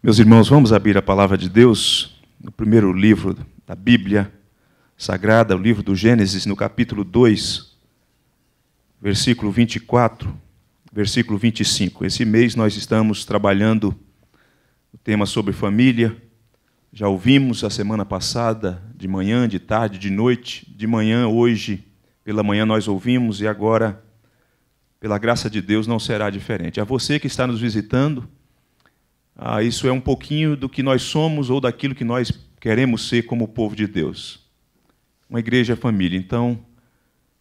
Meus irmãos, vamos abrir a palavra de Deus no primeiro livro da Bíblia Sagrada, o livro do Gênesis, no capítulo 2, versículo 24, versículo 25. Esse mês nós estamos trabalhando o tema sobre família. Já ouvimos a semana passada, de manhã, de tarde, de noite, de manhã, hoje, pela manhã nós ouvimos e agora, pela graça de Deus, não será diferente. A você que está nos visitando, ah, isso é um pouquinho do que nós somos ou daquilo que nós queremos ser como povo de Deus. Uma igreja é família. Então,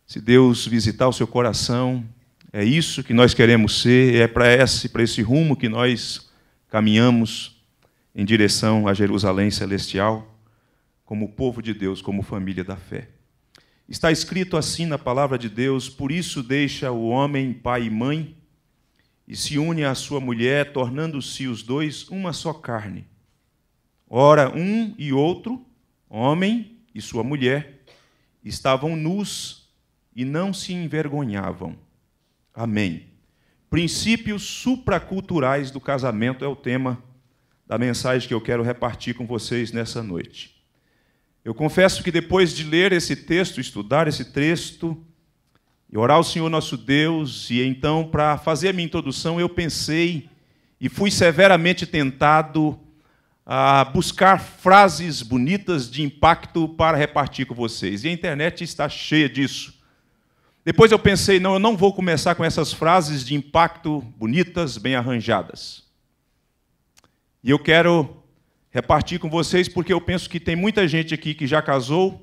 se Deus visitar o seu coração, é isso que nós queremos ser, é para esse, para esse rumo que nós caminhamos em direção a Jerusalém celestial, como povo de Deus, como família da fé. Está escrito assim na palavra de Deus: Por isso deixa o homem pai e mãe e se une à sua mulher, tornando-se os dois uma só carne. Ora, um e outro, homem e sua mulher, estavam nus e não se envergonhavam. Amém. Princípios supraculturais do casamento é o tema da mensagem que eu quero repartir com vocês nessa noite. Eu confesso que depois de ler esse texto, estudar esse texto, e orar ao Senhor nosso Deus. E então, para fazer a minha introdução, eu pensei e fui severamente tentado a buscar frases bonitas de impacto para repartir com vocês. E a internet está cheia disso. Depois eu pensei, não, eu não vou começar com essas frases de impacto bonitas, bem arranjadas. E eu quero repartir com vocês porque eu penso que tem muita gente aqui que já casou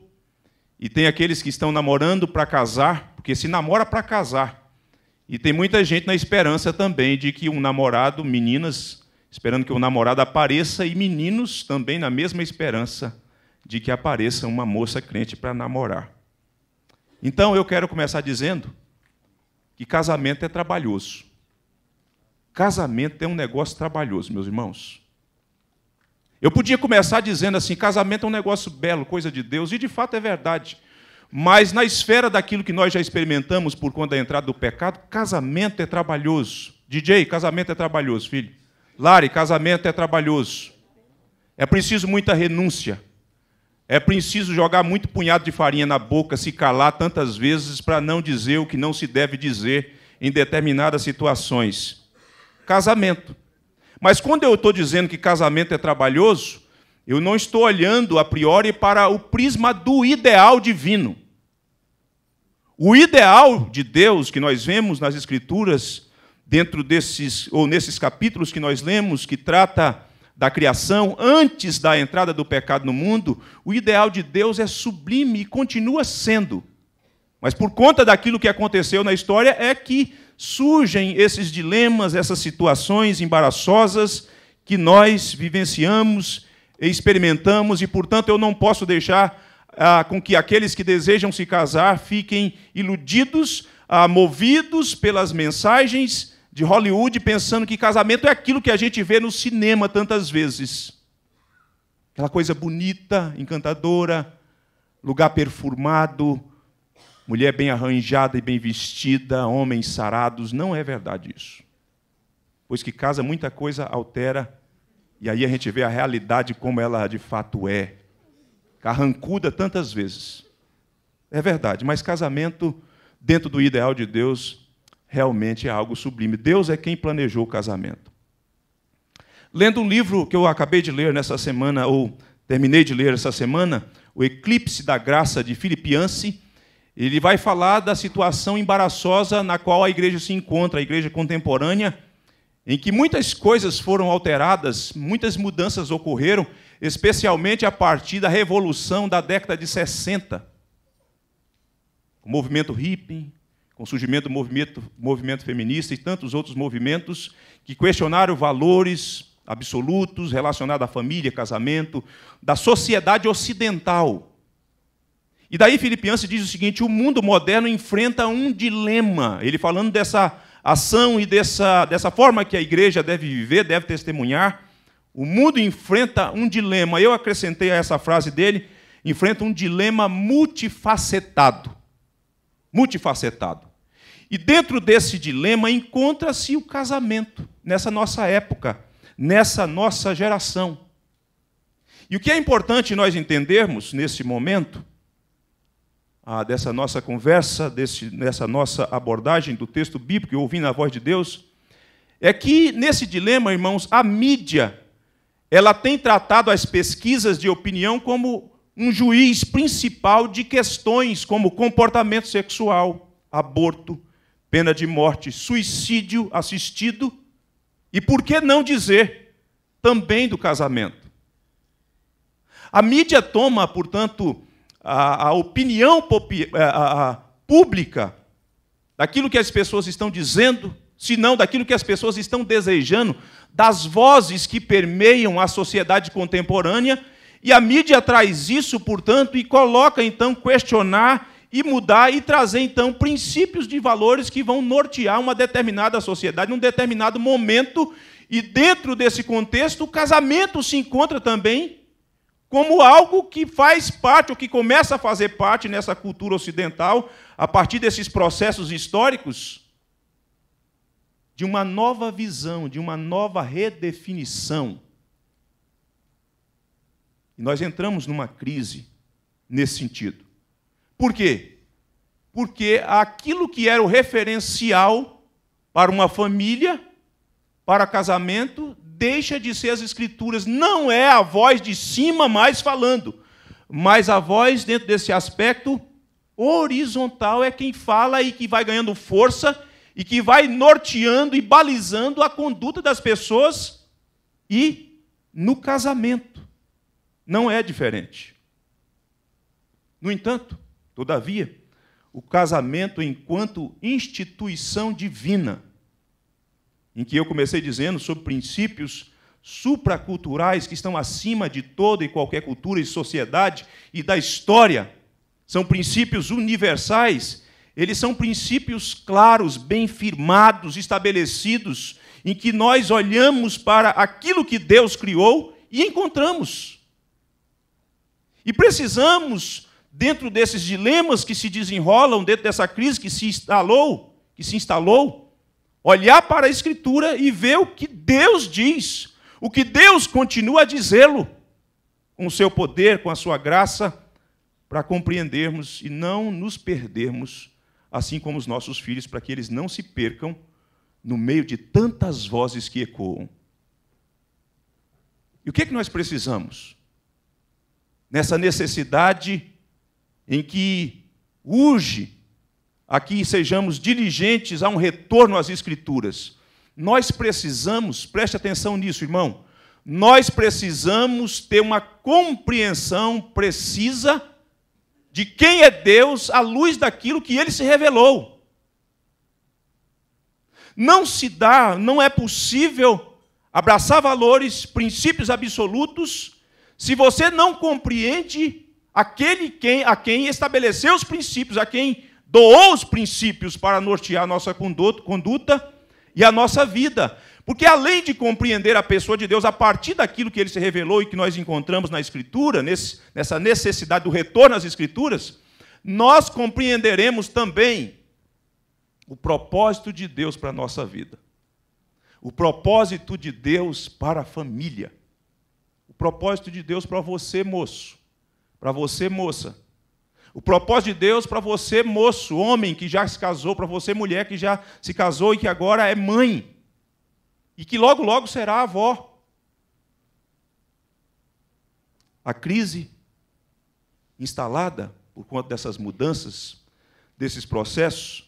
e tem aqueles que estão namorando para casar porque se namora para casar. E tem muita gente na esperança também de que um namorado, meninas, esperando que o um namorado apareça, e meninos também na mesma esperança de que apareça uma moça crente para namorar. Então eu quero começar dizendo que casamento é trabalhoso. Casamento é um negócio trabalhoso, meus irmãos. Eu podia começar dizendo assim: casamento é um negócio belo, coisa de Deus, e de fato é verdade. Mas na esfera daquilo que nós já experimentamos por conta da entrada do pecado, casamento é trabalhoso. DJ, casamento é trabalhoso, filho. Lari, casamento é trabalhoso. É preciso muita renúncia. É preciso jogar muito punhado de farinha na boca, se calar tantas vezes para não dizer o que não se deve dizer em determinadas situações. Casamento. Mas quando eu estou dizendo que casamento é trabalhoso, eu não estou olhando a priori para o prisma do ideal divino. O ideal de Deus que nós vemos nas Escrituras, dentro desses, ou nesses capítulos que nós lemos, que trata da criação, antes da entrada do pecado no mundo, o ideal de Deus é sublime e continua sendo. Mas por conta daquilo que aconteceu na história, é que surgem esses dilemas, essas situações embaraçosas que nós vivenciamos, experimentamos, e portanto eu não posso deixar ah, com que aqueles que desejam se casar fiquem iludidos, ah, movidos pelas mensagens de Hollywood, pensando que casamento é aquilo que a gente vê no cinema tantas vezes. Aquela coisa bonita, encantadora, lugar perfumado, mulher bem arranjada e bem vestida, homens sarados. Não é verdade isso. Pois que casa muita coisa altera, e aí a gente vê a realidade como ela de fato é carrancuda tantas vezes. É verdade, mas casamento, dentro do ideal de Deus, realmente é algo sublime. Deus é quem planejou o casamento. Lendo um livro que eu acabei de ler nessa semana, ou terminei de ler essa semana, O Eclipse da Graça de Filipianse, ele vai falar da situação embaraçosa na qual a igreja se encontra, a igreja contemporânea, em que muitas coisas foram alteradas, muitas mudanças ocorreram, especialmente a partir da revolução da década de 60. O movimento hippie, com o surgimento do movimento, movimento feminista e tantos outros movimentos que questionaram valores absolutos relacionados à família, casamento, da sociedade ocidental. E daí Filipiense diz o seguinte: o mundo moderno enfrenta um dilema. Ele falando dessa ação e dessa, dessa forma que a igreja deve viver, deve testemunhar, o mundo enfrenta um dilema. Eu acrescentei a essa frase dele: enfrenta um dilema multifacetado. Multifacetado. E dentro desse dilema encontra-se o casamento, nessa nossa época, nessa nossa geração. E o que é importante nós entendermos nesse momento, ah, dessa nossa conversa, desse, dessa nossa abordagem do texto bíblico e ouvindo a voz de Deus, é que nesse dilema, irmãos, a mídia ela tem tratado as pesquisas de opinião como um juiz principal de questões como comportamento sexual, aborto, pena de morte, suicídio assistido e, por que não dizer, também do casamento. A mídia toma, portanto, a, a opinião a, a, pública daquilo que as pessoas estão dizendo, se não daquilo que as pessoas estão desejando, das vozes que permeiam a sociedade contemporânea, e a mídia traz isso, portanto, e coloca então questionar e mudar e trazer então princípios de valores que vão nortear uma determinada sociedade, um determinado momento, e dentro desse contexto, o casamento se encontra também como algo que faz parte, ou que começa a fazer parte nessa cultura ocidental, a partir desses processos históricos, de uma nova visão, de uma nova redefinição. E nós entramos numa crise nesse sentido. Por quê? Porque aquilo que era o referencial para uma família, para casamento, deixa de ser as escrituras. Não é a voz de cima mais falando, mas a voz dentro desse aspecto horizontal é quem fala e que vai ganhando força e que vai norteando e balizando a conduta das pessoas e no casamento. Não é diferente. No entanto, todavia, o casamento, enquanto instituição divina, em que eu comecei dizendo sobre princípios supraculturais que estão acima de toda e qualquer cultura e sociedade e da história, são princípios universais eles são princípios claros, bem firmados, estabelecidos, em que nós olhamos para aquilo que Deus criou e encontramos. E precisamos, dentro desses dilemas que se desenrolam, dentro dessa crise que se instalou, que se instalou, olhar para a Escritura e ver o que Deus diz, o que Deus continua a dizê-lo, com o seu poder, com a sua graça, para compreendermos e não nos perdermos assim como os nossos filhos, para que eles não se percam no meio de tantas vozes que ecoam. E o que é que nós precisamos? Nessa necessidade em que urge a que sejamos diligentes a um retorno às Escrituras. Nós precisamos, preste atenção nisso, irmão, nós precisamos ter uma compreensão precisa de quem é Deus à luz daquilo que ele se revelou. Não se dá, não é possível abraçar valores, princípios absolutos, se você não compreende aquele quem, a quem estabeleceu os princípios, a quem doou os princípios para nortear a nossa conduta e a nossa vida. Porque além de compreender a pessoa de Deus a partir daquilo que ele se revelou e que nós encontramos na Escritura, nesse, nessa necessidade do retorno às Escrituras, nós compreenderemos também o propósito de Deus para a nossa vida, o propósito de Deus para a família, o propósito de Deus para você, moço, para você, moça. O propósito de Deus para você, moço, homem que já se casou, para você, mulher que já se casou e que agora é mãe e que logo, logo será avó. A crise instalada por conta dessas mudanças, desses processos,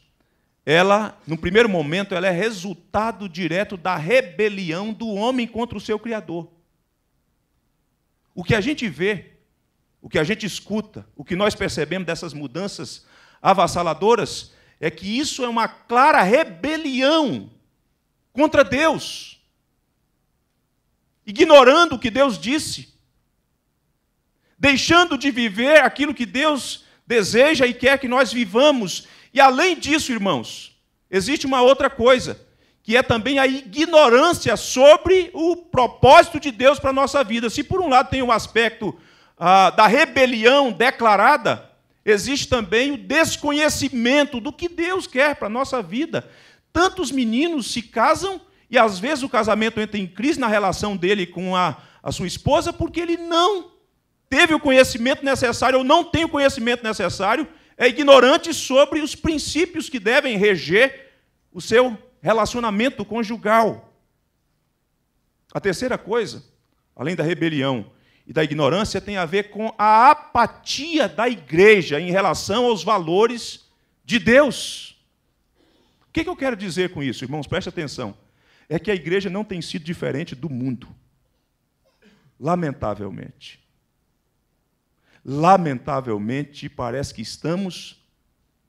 ela, no primeiro momento, ela é resultado direto da rebelião do homem contra o seu Criador. O que a gente vê, o que a gente escuta, o que nós percebemos dessas mudanças avassaladoras é que isso é uma clara rebelião contra Deus, ignorando o que Deus disse, deixando de viver aquilo que Deus deseja e quer que nós vivamos. E além disso, irmãos, existe uma outra coisa, que é também a ignorância sobre o propósito de Deus para a nossa vida. Se por um lado tem o um aspecto ah, da rebelião declarada, existe também o desconhecimento do que Deus quer para a nossa vida. Tantos meninos se casam e às vezes o casamento entra em crise na relação dele com a, a sua esposa porque ele não teve o conhecimento necessário ou não tem o conhecimento necessário, é ignorante sobre os princípios que devem reger o seu relacionamento conjugal. A terceira coisa, além da rebelião e da ignorância, tem a ver com a apatia da igreja em relação aos valores de Deus que, que eu quero dizer com isso, irmãos? Preste atenção. É que a igreja não tem sido diferente do mundo. Lamentavelmente. Lamentavelmente, parece que estamos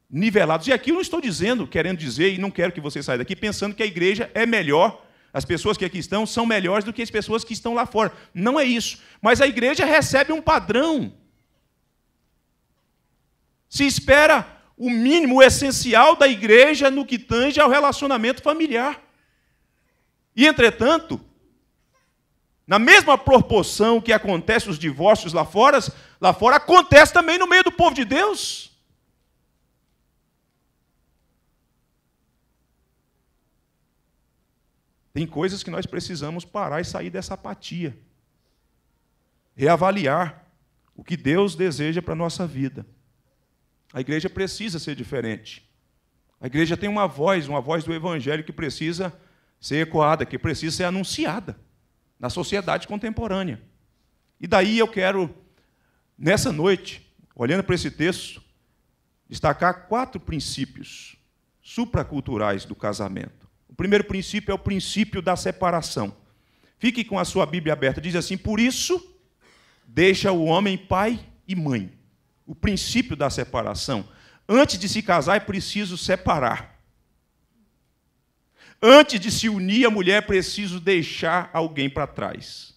nivelados. E aqui eu não estou dizendo, querendo dizer, e não quero que você saia daqui pensando que a igreja é melhor, as pessoas que aqui estão são melhores do que as pessoas que estão lá fora. Não é isso. Mas a igreja recebe um padrão. Se espera o mínimo, o essencial da igreja no que tange ao relacionamento familiar. E, entretanto, na mesma proporção que acontece os divórcios lá fora, lá fora acontece também no meio do povo de Deus. Tem coisas que nós precisamos parar e sair dessa apatia. Reavaliar o que Deus deseja para a nossa vida. A igreja precisa ser diferente. A igreja tem uma voz, uma voz do evangelho que precisa ser ecoada, que precisa ser anunciada na sociedade contemporânea. E daí eu quero, nessa noite, olhando para esse texto, destacar quatro princípios supraculturais do casamento. O primeiro princípio é o princípio da separação. Fique com a sua Bíblia aberta, diz assim: Por isso, deixa o homem pai e mãe o princípio da separação. Antes de se casar, é preciso separar. Antes de se unir, a mulher é preciso deixar alguém para trás.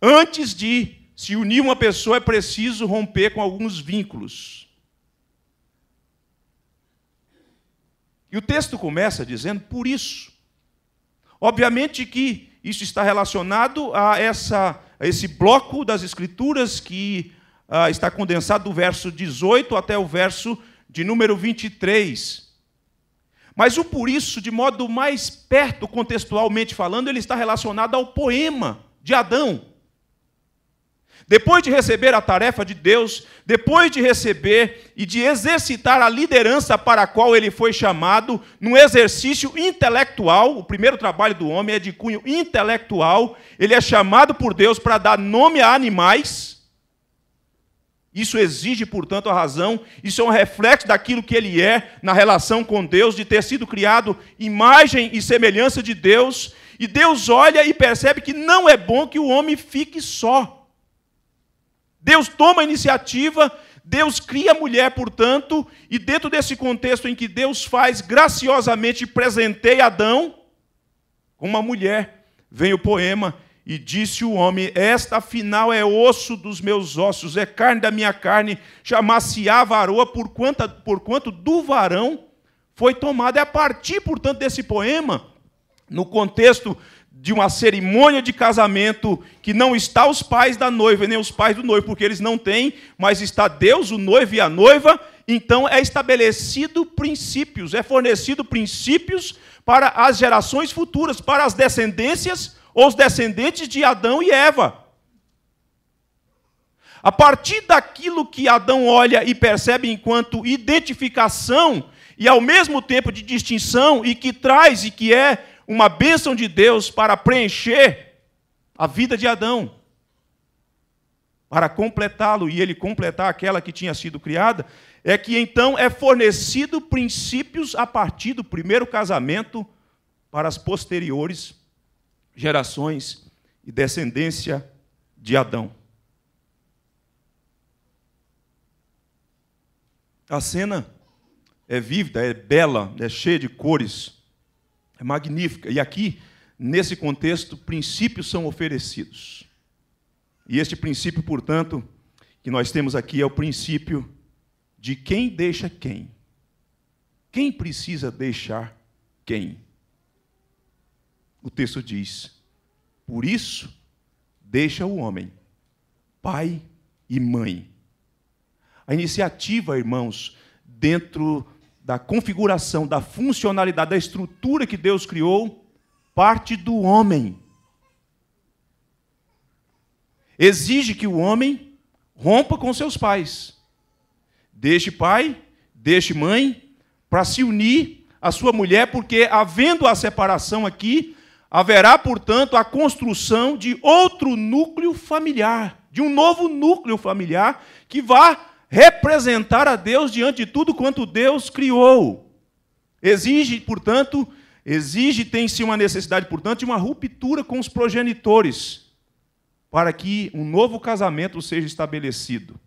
Antes de se unir uma pessoa, é preciso romper com alguns vínculos. E o texto começa dizendo: por isso. Obviamente que isso está relacionado a, essa, a esse bloco das Escrituras que ah, está condensado do verso 18 até o verso de número 23. Mas o por isso, de modo mais perto, contextualmente falando, ele está relacionado ao poema de Adão. Depois de receber a tarefa de Deus, depois de receber e de exercitar a liderança para a qual ele foi chamado, num exercício intelectual, o primeiro trabalho do homem é de cunho intelectual, ele é chamado por Deus para dar nome a animais, isso exige, portanto, a razão, isso é um reflexo daquilo que ele é na relação com Deus, de ter sido criado imagem e semelhança de Deus, e Deus olha e percebe que não é bom que o homem fique só. Deus toma a iniciativa, Deus cria a mulher, portanto, e dentro desse contexto em que Deus faz graciosamente presenteia Adão com uma mulher, vem o poema e disse o homem: Esta afinal é osso dos meus ossos, é carne da minha carne, chamar-se-á varoa, por quanto do varão foi tomada. É a partir, portanto, desse poema, no contexto de uma cerimônia de casamento que não está os pais da noiva nem os pais do noivo, porque eles não têm, mas está Deus, o noivo e a noiva, então é estabelecido princípios, é fornecido princípios para as gerações futuras, para as descendências os descendentes de Adão e Eva. A partir daquilo que Adão olha e percebe enquanto identificação e ao mesmo tempo de distinção e que traz e que é uma bênção de Deus para preencher a vida de Adão, para completá-lo e ele completar aquela que tinha sido criada, é que então é fornecido princípios a partir do primeiro casamento para as posteriores gerações e descendência de Adão. A cena é vívida, é bela, é cheia de cores, é magnífica. E aqui, nesse contexto, princípios são oferecidos. E este princípio, portanto, que nós temos aqui é o princípio de quem deixa quem. Quem precisa deixar quem? o texto diz: Por isso, deixa o homem, pai e mãe. A iniciativa, irmãos, dentro da configuração, da funcionalidade, da estrutura que Deus criou, parte do homem. Exige que o homem rompa com seus pais. Deixe pai, deixe mãe, para se unir à sua mulher, porque havendo a separação aqui, Haverá, portanto, a construção de outro núcleo familiar, de um novo núcleo familiar que vá representar a Deus diante de tudo quanto Deus criou. Exige, portanto, exige, tem-se uma necessidade, portanto, de uma ruptura com os progenitores, para que um novo casamento seja estabelecido.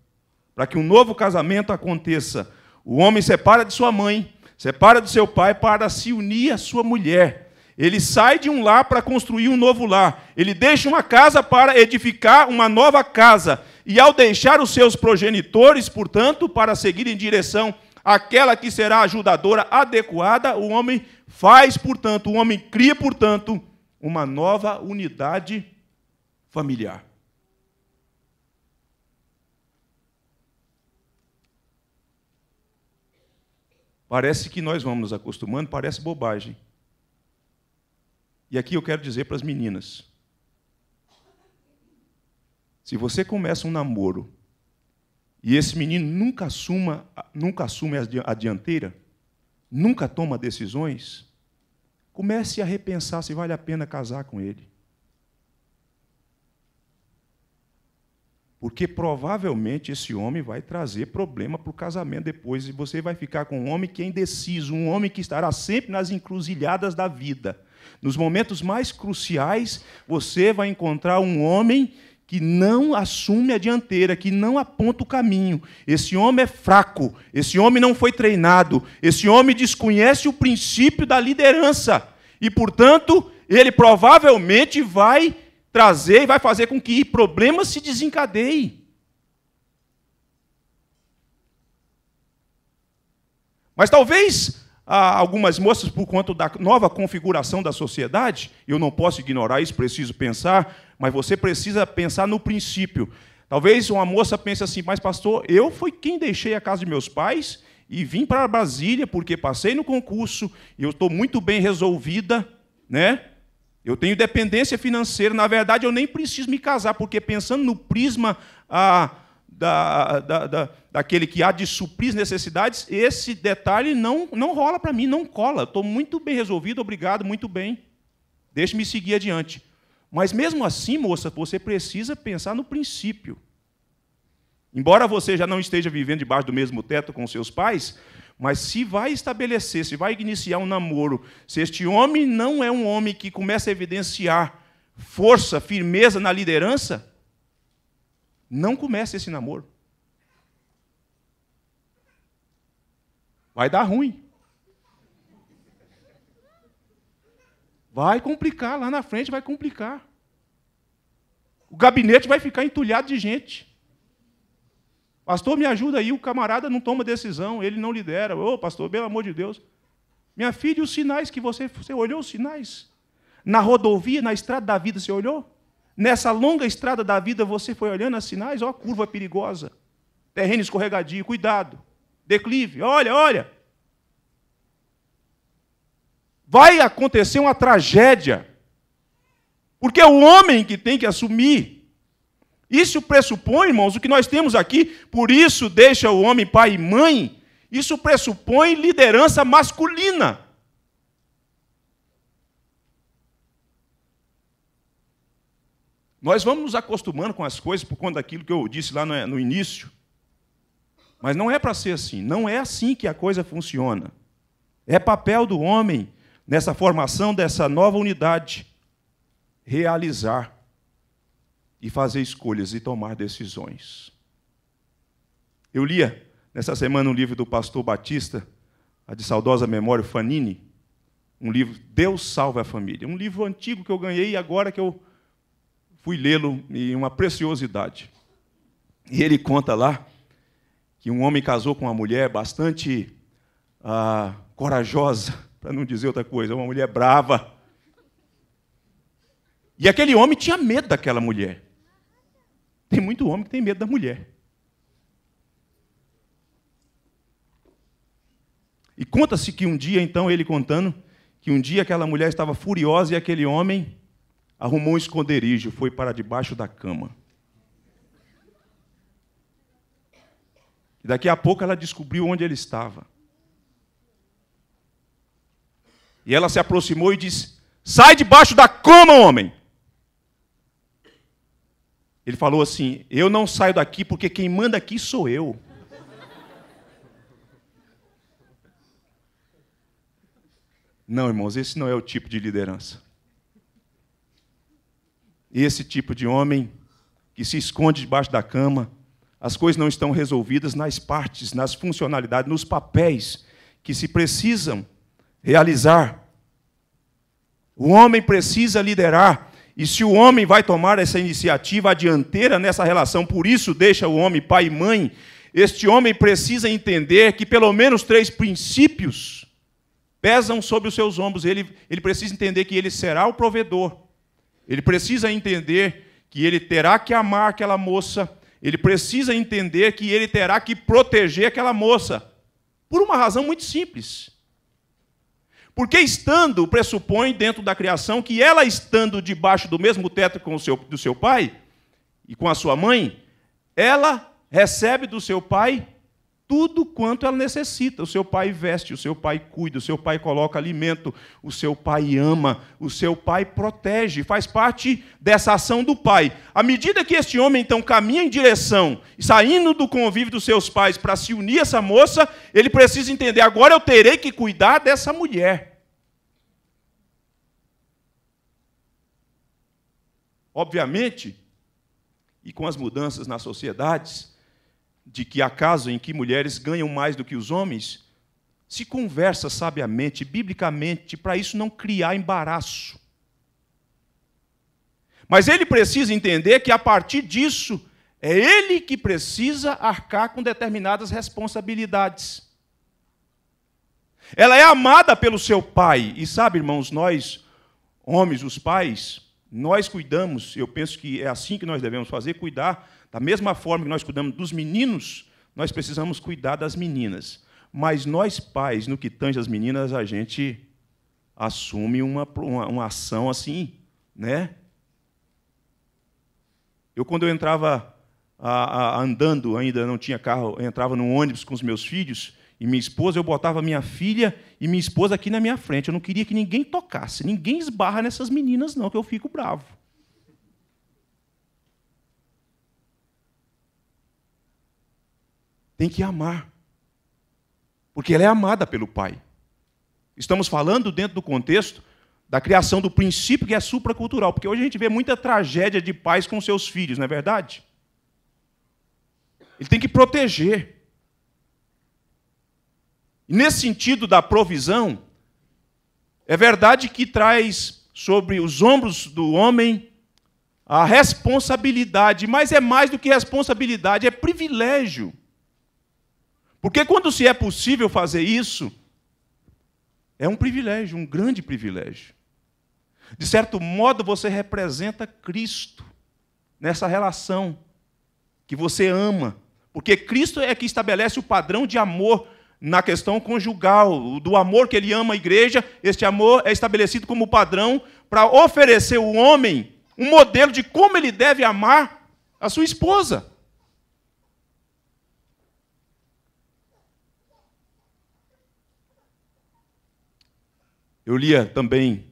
Para que um novo casamento aconteça, o homem separa de sua mãe, separa de seu pai para se unir à sua mulher ele sai de um lar para construir um novo lar. Ele deixa uma casa para edificar uma nova casa. E ao deixar os seus progenitores, portanto, para seguir em direção àquela que será a ajudadora adequada, o homem faz, portanto, o homem cria, portanto, uma nova unidade familiar. Parece que nós vamos nos acostumando, parece bobagem. E aqui eu quero dizer para as meninas: se você começa um namoro e esse menino nunca, assuma, nunca assume a dianteira, nunca toma decisões, comece a repensar se vale a pena casar com ele. Porque provavelmente esse homem vai trazer problema para o casamento depois, e você vai ficar com um homem que é indeciso, um homem que estará sempre nas encruzilhadas da vida. Nos momentos mais cruciais, você vai encontrar um homem que não assume a dianteira, que não aponta o caminho. Esse homem é fraco, esse homem não foi treinado, esse homem desconhece o princípio da liderança. E, portanto, ele provavelmente vai trazer e vai fazer com que problemas se desencadeiem. Mas talvez algumas moças por conta da nova configuração da sociedade, eu não posso ignorar isso, preciso pensar, mas você precisa pensar no princípio. Talvez uma moça pense assim, mas pastor, eu fui quem deixei a casa de meus pais e vim para Brasília porque passei no concurso, eu estou muito bem resolvida, né? Eu tenho dependência financeira, na verdade eu nem preciso me casar, porque pensando no prisma ah, da, da, da, daquele que há de suprir as necessidades, esse detalhe não, não rola para mim, não cola. Estou muito bem resolvido, obrigado, muito bem. Deixe-me seguir adiante. Mas mesmo assim, moça, você precisa pensar no princípio. Embora você já não esteja vivendo debaixo do mesmo teto com seus pais, mas se vai estabelecer, se vai iniciar um namoro, se este homem não é um homem que começa a evidenciar força, firmeza na liderança, não comece esse namoro. Vai dar ruim. Vai complicar, lá na frente vai complicar. O gabinete vai ficar entulhado de gente. Pastor, me ajuda aí, o camarada não toma decisão, ele não lidera. Ô, oh, pastor, pelo amor de Deus. Minha filha, os sinais que você. Você olhou os sinais? Na rodovia, na estrada da vida, você olhou? Nessa longa estrada da vida, você foi olhando as sinais, ó, curva perigosa, terreno escorregadio, cuidado, declive, olha, olha. Vai acontecer uma tragédia, porque é o homem que tem que assumir. Isso pressupõe, irmãos, o que nós temos aqui, por isso deixa o homem pai e mãe, isso pressupõe liderança masculina. Nós vamos nos acostumando com as coisas por conta daquilo que eu disse lá no início. Mas não é para ser assim. Não é assim que a coisa funciona. É papel do homem, nessa formação dessa nova unidade, realizar e fazer escolhas e tomar decisões. Eu lia nessa semana um livro do pastor Batista, a de saudosa memória, Fanini, um livro Deus Salva a Família. Um livro antigo que eu ganhei e agora que eu fui lê-lo e uma preciosidade. E ele conta lá que um homem casou com uma mulher bastante ah, corajosa, para não dizer outra coisa, uma mulher brava. E aquele homem tinha medo daquela mulher. Tem muito homem que tem medo da mulher. E conta-se que um dia, então, ele contando, que um dia aquela mulher estava furiosa e aquele homem arrumou um esconderijo, foi para debaixo da cama. E daqui a pouco ela descobriu onde ele estava. E ela se aproximou e disse: Sai debaixo da cama, homem! Ele falou assim: Eu não saio daqui porque quem manda aqui sou eu. Não, irmãos, esse não é o tipo de liderança esse tipo de homem que se esconde debaixo da cama, as coisas não estão resolvidas nas partes, nas funcionalidades, nos papéis que se precisam realizar. O homem precisa liderar, e se o homem vai tomar essa iniciativa, a dianteira nessa relação, por isso deixa o homem pai e mãe, este homem precisa entender que pelo menos três princípios pesam sobre os seus ombros. Ele, ele precisa entender que ele será o provedor, ele precisa entender que ele terá que amar aquela moça, ele precisa entender que ele terá que proteger aquela moça. Por uma razão muito simples. Porque estando, pressupõe dentro da criação que ela estando debaixo do mesmo teto com o seu, do seu pai e com a sua mãe, ela recebe do seu pai tudo quanto ela necessita. O seu pai veste, o seu pai cuida, o seu pai coloca alimento, o seu pai ama, o seu pai protege. Faz parte dessa ação do pai. À medida que este homem então caminha em direção, saindo do convívio dos seus pais para se unir a essa moça, ele precisa entender: agora eu terei que cuidar dessa mulher. Obviamente, e com as mudanças nas sociedades, de que acaso em que mulheres ganham mais do que os homens, se conversa sabiamente, biblicamente, para isso não criar embaraço. Mas ele precisa entender que a partir disso é ele que precisa arcar com determinadas responsabilidades. Ela é amada pelo seu pai, e sabe, irmãos, nós homens, os pais, nós cuidamos, eu penso que é assim que nós devemos fazer, cuidar da mesma forma que nós cuidamos dos meninos, nós precisamos cuidar das meninas. Mas nós, pais, no que tange as meninas, a gente assume uma, uma, uma ação assim, né? Eu, quando eu entrava a, a, andando, ainda não tinha carro, eu entrava num ônibus com os meus filhos e minha esposa, eu botava minha filha e minha esposa aqui na minha frente. Eu não queria que ninguém tocasse, ninguém esbarra nessas meninas, não, que eu fico bravo. tem que amar. Porque ela é amada pelo Pai. Estamos falando dentro do contexto da criação do princípio que é supracultural, porque hoje a gente vê muita tragédia de pais com seus filhos, não é verdade? Ele tem que proteger. E nesse sentido da provisão, é verdade que traz sobre os ombros do homem a responsabilidade, mas é mais do que responsabilidade, é privilégio. Porque quando se é possível fazer isso, é um privilégio, um grande privilégio. De certo modo, você representa Cristo nessa relação que você ama, porque Cristo é que estabelece o padrão de amor na questão conjugal, do amor que ele ama a igreja, este amor é estabelecido como padrão para oferecer o homem um modelo de como ele deve amar a sua esposa. Eu lia também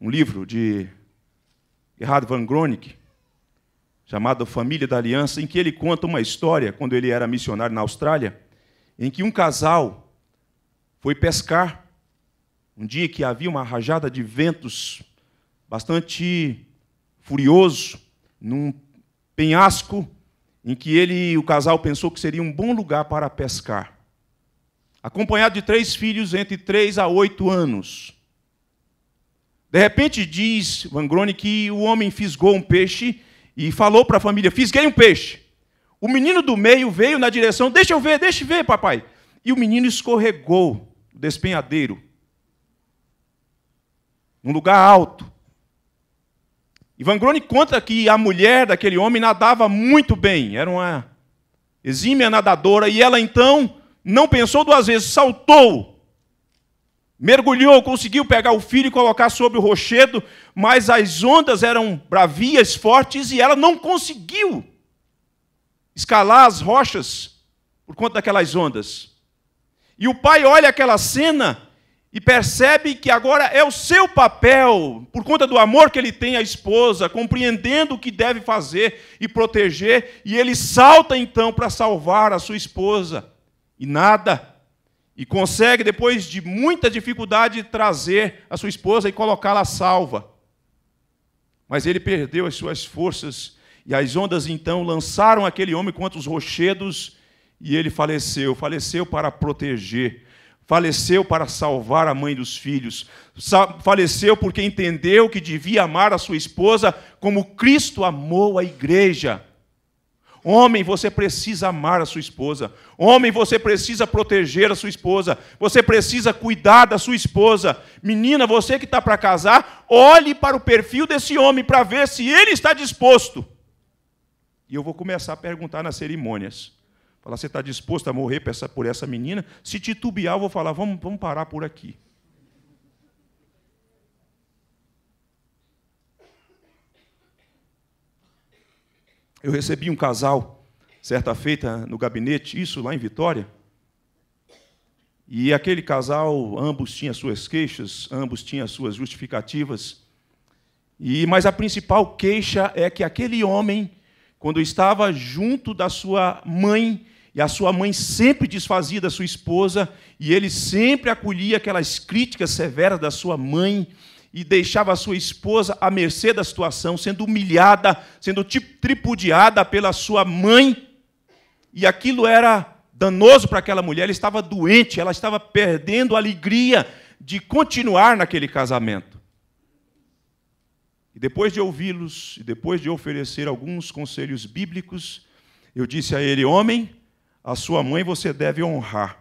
um livro de Gerhard van Groening, chamado Família da Aliança, em que ele conta uma história, quando ele era missionário na Austrália, em que um casal foi pescar um dia que havia uma rajada de ventos bastante furioso, num penhasco em que ele o casal pensou que seria um bom lugar para pescar acompanhado de três filhos entre três a oito anos. De repente, diz Van Grone que o homem fisgou um peixe e falou para a família: Fisguei um peixe. O menino do meio veio na direção: Deixa eu ver, deixa eu ver, papai. E o menino escorregou do despenhadeiro, num lugar alto. E Van Grone conta que a mulher daquele homem nadava muito bem, era uma exímia nadadora, e ela então não pensou duas vezes, saltou, mergulhou, conseguiu pegar o filho e colocar sobre o rochedo, mas as ondas eram bravias, fortes, e ela não conseguiu escalar as rochas por conta daquelas ondas. E o pai olha aquela cena e percebe que agora é o seu papel, por conta do amor que ele tem à esposa, compreendendo o que deve fazer e proteger, e ele salta então para salvar a sua esposa e nada. E consegue, depois de muita dificuldade, trazer a sua esposa e colocá-la salva. Mas ele perdeu as suas forças, e as ondas então lançaram aquele homem contra os rochedos, e ele faleceu. Faleceu para proteger, faleceu para salvar a mãe dos filhos, faleceu porque entendeu que devia amar a sua esposa como Cristo amou a igreja. Homem, você precisa amar a sua esposa. Homem, você precisa proteger a sua esposa. Você precisa cuidar da sua esposa. Menina, você que está para casar, olhe para o perfil desse homem para ver se ele está disposto. E eu vou começar a perguntar nas cerimônias. Falar, você está disposto a morrer por essa, por essa menina? Se titubear, eu vou falar, vamos, vamos parar por aqui. Eu recebi um casal, certa feita, no gabinete, isso lá em Vitória. E aquele casal, ambos tinham suas queixas, ambos tinham suas justificativas. E mas a principal queixa é que aquele homem, quando estava junto da sua mãe, e a sua mãe sempre desfazia da sua esposa, e ele sempre acolhia aquelas críticas severas da sua mãe, e deixava a sua esposa à mercê da situação, sendo humilhada, sendo tripudiada pela sua mãe. E aquilo era danoso para aquela mulher, ela estava doente, ela estava perdendo a alegria de continuar naquele casamento. E depois de ouvi-los, e depois de oferecer alguns conselhos bíblicos, eu disse a ele: Homem, a sua mãe você deve honrar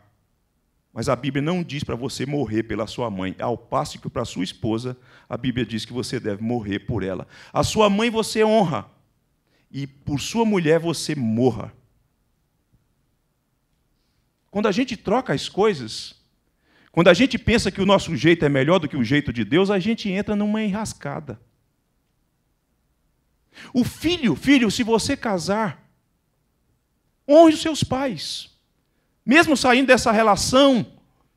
mas a Bíblia não diz para você morrer pela sua mãe, ao passo que para sua esposa, a Bíblia diz que você deve morrer por ela. A sua mãe você honra, e por sua mulher você morra. Quando a gente troca as coisas, quando a gente pensa que o nosso jeito é melhor do que o jeito de Deus, a gente entra numa enrascada. O filho, filho, se você casar, honre os seus pais. Mesmo saindo dessa relação,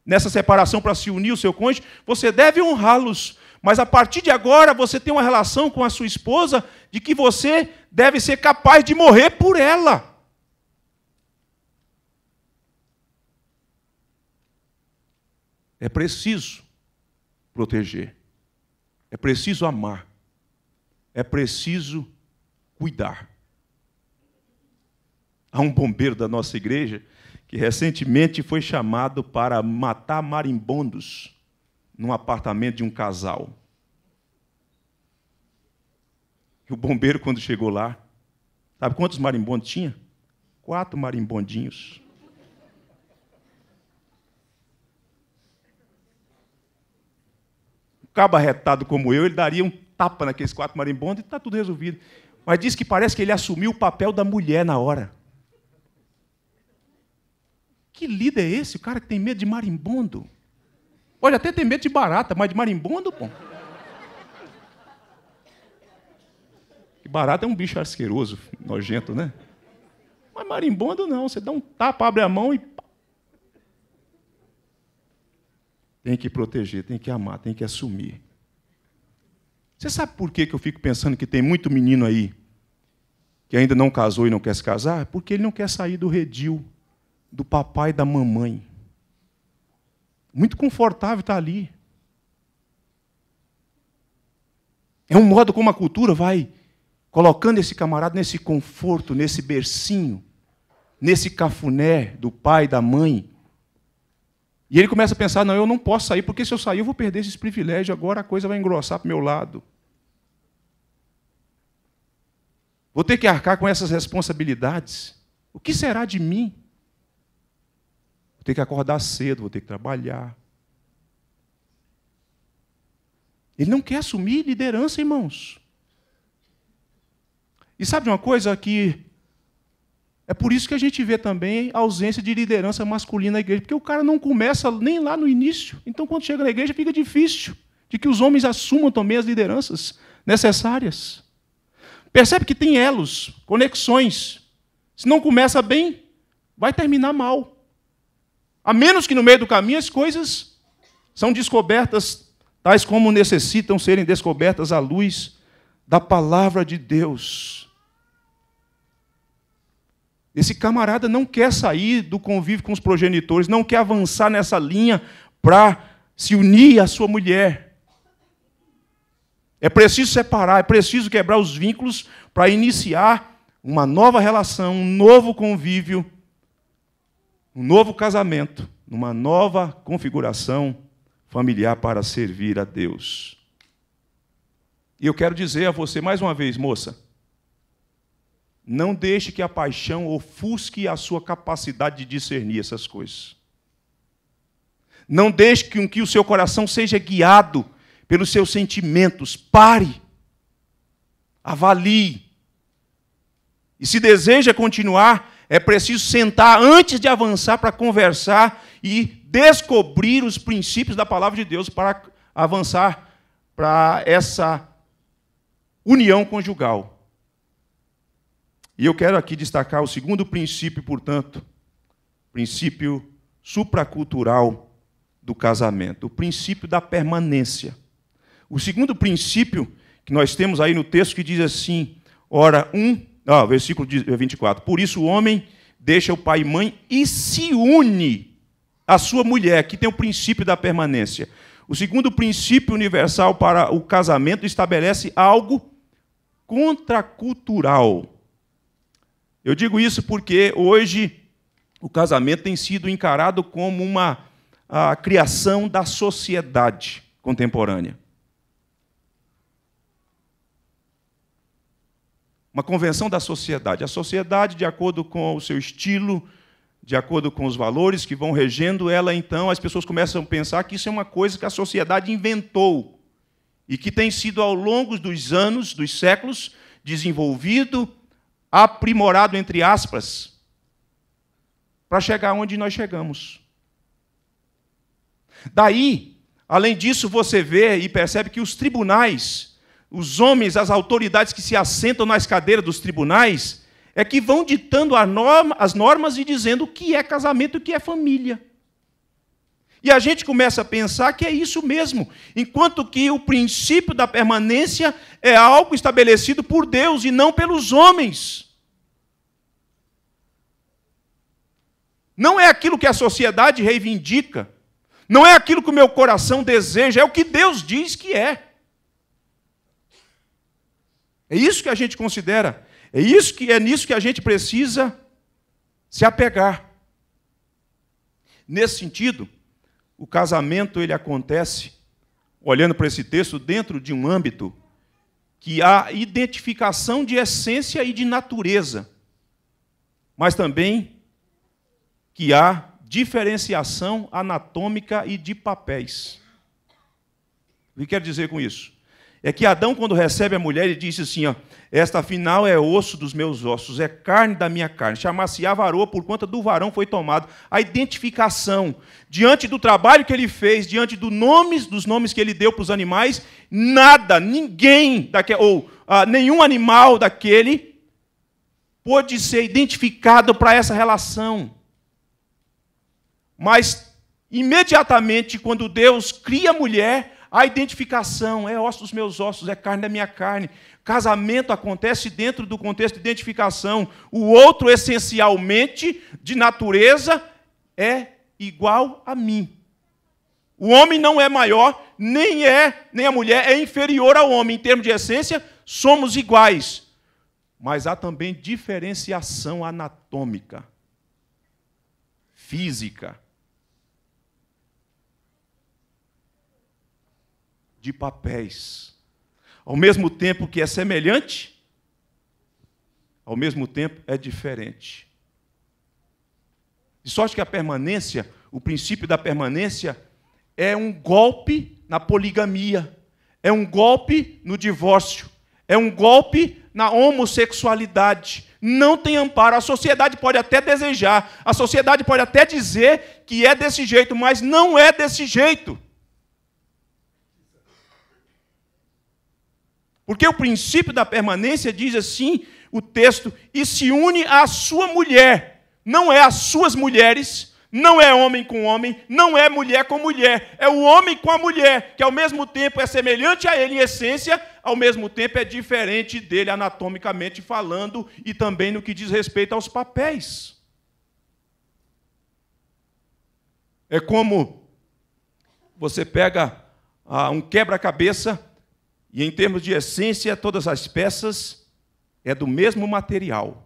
nessa separação para se unir o seu cônjuge, você deve honrá-los. Mas a partir de agora você tem uma relação com a sua esposa de que você deve ser capaz de morrer por ela. É preciso proteger. É preciso amar. É preciso cuidar. Há um bombeiro da nossa igreja que recentemente foi chamado para matar marimbondos num apartamento de um casal. E o bombeiro, quando chegou lá, sabe quantos marimbondos tinha? Quatro marimbondinhos. Um cabarretado como eu, ele daria um tapa naqueles quatro marimbondos e está tudo resolvido. Mas diz que parece que ele assumiu o papel da mulher na hora. Que líder é esse? O cara que tem medo de marimbondo. Olha, até tem medo de barata, mas de marimbondo, pô. barata é um bicho asqueroso, nojento, né? Mas marimbondo não. Você dá um tapa, abre a mão e. Tem que proteger, tem que amar, tem que assumir. Você sabe por que eu fico pensando que tem muito menino aí que ainda não casou e não quer se casar? Porque ele não quer sair do redil do papai e da mamãe. Muito confortável estar ali. É um modo como a cultura vai colocando esse camarada nesse conforto, nesse bercinho, nesse cafuné do pai e da mãe. E ele começa a pensar: não, eu não posso sair, porque se eu sair eu vou perder esse privilégio, agora a coisa vai engrossar para o meu lado. Vou ter que arcar com essas responsabilidades. O que será de mim? ter que acordar cedo, vou ter que trabalhar. Ele não quer assumir liderança, irmãos. E sabe de uma coisa que é por isso que a gente vê também a ausência de liderança masculina na igreja, porque o cara não começa nem lá no início. Então, quando chega na igreja, fica difícil de que os homens assumam também as lideranças necessárias. Percebe que tem elos, conexões. Se não começa bem, vai terminar mal. A menos que no meio do caminho as coisas são descobertas tais como necessitam serem descobertas à luz da palavra de Deus. Esse camarada não quer sair do convívio com os progenitores, não quer avançar nessa linha para se unir à sua mulher. É preciso separar, é preciso quebrar os vínculos para iniciar uma nova relação, um novo convívio um novo casamento, numa nova configuração familiar para servir a Deus. E eu quero dizer a você mais uma vez, moça, não deixe que a paixão ofusque a sua capacidade de discernir essas coisas. Não deixe que, que o seu coração seja guiado pelos seus sentimentos. Pare. Avalie. E se deseja continuar é preciso sentar antes de avançar para conversar e descobrir os princípios da palavra de Deus para avançar para essa união conjugal. E eu quero aqui destacar o segundo princípio, portanto, princípio supracultural do casamento, o princípio da permanência. O segundo princípio que nós temos aí no texto que diz assim: ora, um ah, versículo 24. Eh, Por isso o homem deixa o pai e mãe e se une à sua mulher, que tem o princípio da permanência. O segundo princípio universal para o casamento estabelece algo contracultural. Eu digo isso porque hoje o casamento tem sido encarado como uma criação da sociedade contemporânea. uma convenção da sociedade. A sociedade, de acordo com o seu estilo, de acordo com os valores que vão regendo ela, então as pessoas começam a pensar que isso é uma coisa que a sociedade inventou e que tem sido ao longo dos anos, dos séculos, desenvolvido, aprimorado entre aspas, para chegar onde nós chegamos. Daí, além disso, você vê e percebe que os tribunais os homens, as autoridades que se assentam nas cadeiras dos tribunais, é que vão ditando norma, as normas e dizendo o que é casamento e o que é família. E a gente começa a pensar que é isso mesmo, enquanto que o princípio da permanência é algo estabelecido por Deus e não pelos homens. Não é aquilo que a sociedade reivindica, não é aquilo que o meu coração deseja, é o que Deus diz que é. É isso que a gente considera, é isso que é nisso que a gente precisa se apegar. Nesse sentido, o casamento ele acontece olhando para esse texto dentro de um âmbito que há identificação de essência e de natureza, mas também que há diferenciação anatômica e de papéis. O que quer dizer com isso? é que Adão, quando recebe a mulher, ele disse assim: ó, Esta final é osso dos meus ossos, é carne da minha carne. chamar se varoa por conta do varão foi tomado. A identificação, diante do trabalho que ele fez, diante do nomes, dos nomes que ele deu para os animais, nada, ninguém, daque, ou ah, nenhum animal daquele, pôde ser identificado para essa relação. Mas, imediatamente, quando Deus cria a mulher, a identificação é osso dos meus ossos, é carne da minha carne. Casamento acontece dentro do contexto de identificação. O outro, essencialmente, de natureza, é igual a mim. O homem não é maior, nem é, nem a mulher é inferior ao homem. Em termos de essência, somos iguais. Mas há também diferenciação anatômica, física de papéis. Ao mesmo tempo que é semelhante, ao mesmo tempo é diferente. De sorte que a permanência, o princípio da permanência, é um golpe na poligamia, é um golpe no divórcio, é um golpe na homossexualidade. Não tem amparo. A sociedade pode até desejar, a sociedade pode até dizer que é desse jeito, mas não é desse jeito. Porque o princípio da permanência diz assim o texto: e se une à sua mulher. Não é às suas mulheres, não é homem com homem, não é mulher com mulher, é o homem com a mulher, que ao mesmo tempo é semelhante a ele em essência, ao mesmo tempo é diferente dele anatomicamente falando e também no que diz respeito aos papéis. É como você pega ah, um quebra-cabeça e em termos de essência, todas as peças é do mesmo material.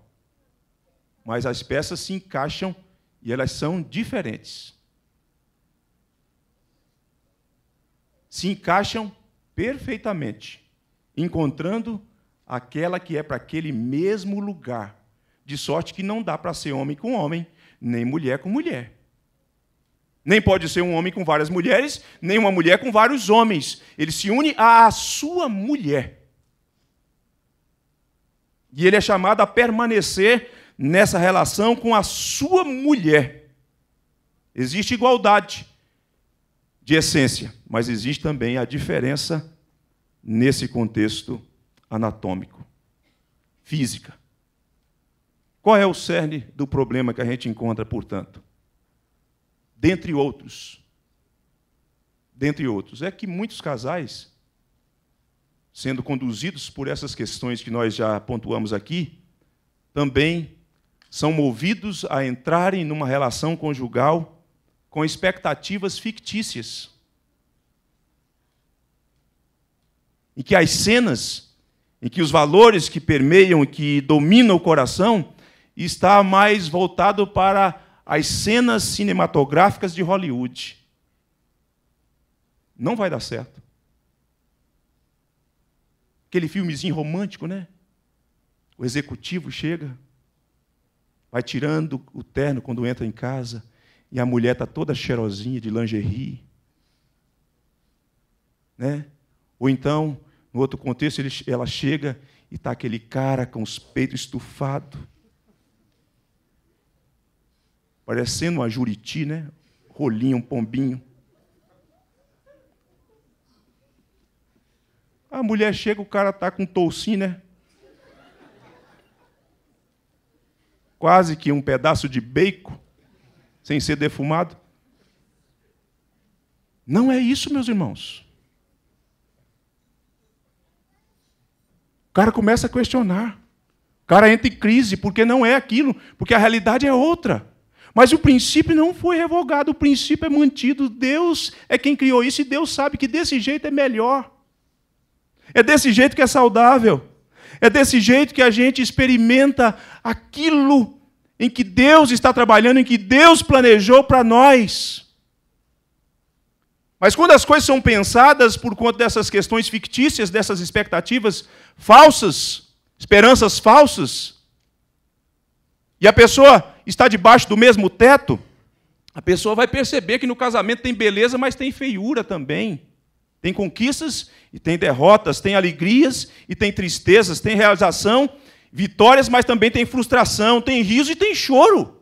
Mas as peças se encaixam e elas são diferentes. Se encaixam perfeitamente, encontrando aquela que é para aquele mesmo lugar, de sorte que não dá para ser homem com homem, nem mulher com mulher. Nem pode ser um homem com várias mulheres, nem uma mulher com vários homens. Ele se une à sua mulher. E ele é chamado a permanecer nessa relação com a sua mulher. Existe igualdade de essência, mas existe também a diferença nesse contexto anatômico, física. Qual é o cerne do problema que a gente encontra, portanto? dentre outros. Dentre outros. É que muitos casais, sendo conduzidos por essas questões que nós já pontuamos aqui, também são movidos a entrarem numa relação conjugal com expectativas fictícias. Em que as cenas, em que os valores que permeiam, que dominam o coração, está mais voltado para as cenas cinematográficas de Hollywood. Não vai dar certo. Aquele filmezinho romântico, né? O executivo chega, vai tirando o terno quando entra em casa, e a mulher está toda cheirosinha de lingerie. Né? Ou então, no outro contexto, ele, ela chega e está aquele cara com os peitos estufados, parecendo uma juriti, né? Rolinho, um pombinho. A mulher chega, o cara tá com um toucinho, né? Quase que um pedaço de bacon, sem ser defumado. Não é isso, meus irmãos. O cara começa a questionar. O cara entra em crise, porque não é aquilo, porque a realidade é outra. Mas o princípio não foi revogado, o princípio é mantido. Deus é quem criou isso e Deus sabe que desse jeito é melhor. É desse jeito que é saudável. É desse jeito que a gente experimenta aquilo em que Deus está trabalhando, em que Deus planejou para nós. Mas quando as coisas são pensadas por conta dessas questões fictícias, dessas expectativas falsas, esperanças falsas, e a pessoa está debaixo do mesmo teto, a pessoa vai perceber que no casamento tem beleza, mas tem feiura também. Tem conquistas e tem derrotas, tem alegrias e tem tristezas, tem realização, vitórias, mas também tem frustração, tem riso e tem choro.